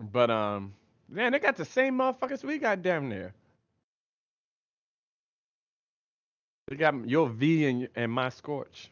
But um, man, they got the same motherfuckers we got damn there. They got your V and and my Scorch.